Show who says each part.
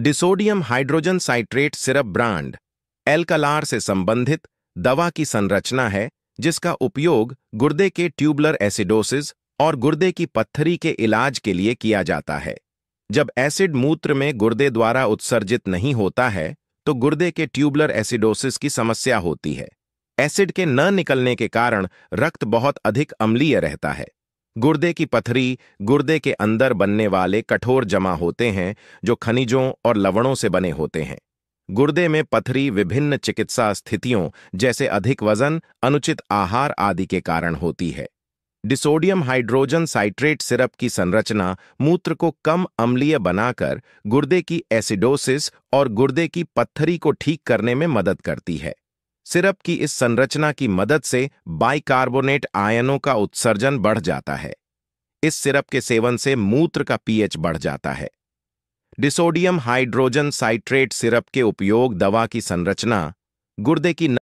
Speaker 1: disodium hydrogen citrate syrup brand Alkalar से संबंधित दवा की संरचना है जिसका उपयोग गुर्दे के ट्यूबलर एसिडोसिस और गुर्दे की पत्थरी के इलाज के लिए किया जाता है जब एसिड मूत्र में गुर्दे द्वारा उत्सर्जित नहीं होता है तो गुर्दे के ट्यूबलर एसिडोसिस की समस्या होती है एसिड के न निकलने के कारण रक्त बहुत अधिक अम्लीय रहता है गुर्दे की पथरी गुर्दे के अंदर बनने वाले कठोर जमा होते हैं जो खनिजों और लवणों से बने होते हैं गुर्दे में पथरी विभिन्न चिकित्सा स्थितियों जैसे अधिक वजन अनुचित आहार आदि के कारण होती है डिसोडियम हाइड्रोजन साइट्रेट सिरप की संरचना मूत्र को कम अम्लीय बनाकर गुर्दे की एसिडोसिस और गुर्दे की पत्थरी को ठीक करने में मदद करती है सिरप की इस संरचना की मदद से बाइकार्बोनेट आयनों का उत्सर्जन बढ़ जाता है इस सिरप के सेवन से मूत्र का पीएच बढ़ जाता है डिसोडियम हाइड्रोजन साइट्रेट सिरप के उपयोग दवा की संरचना गुर्दे की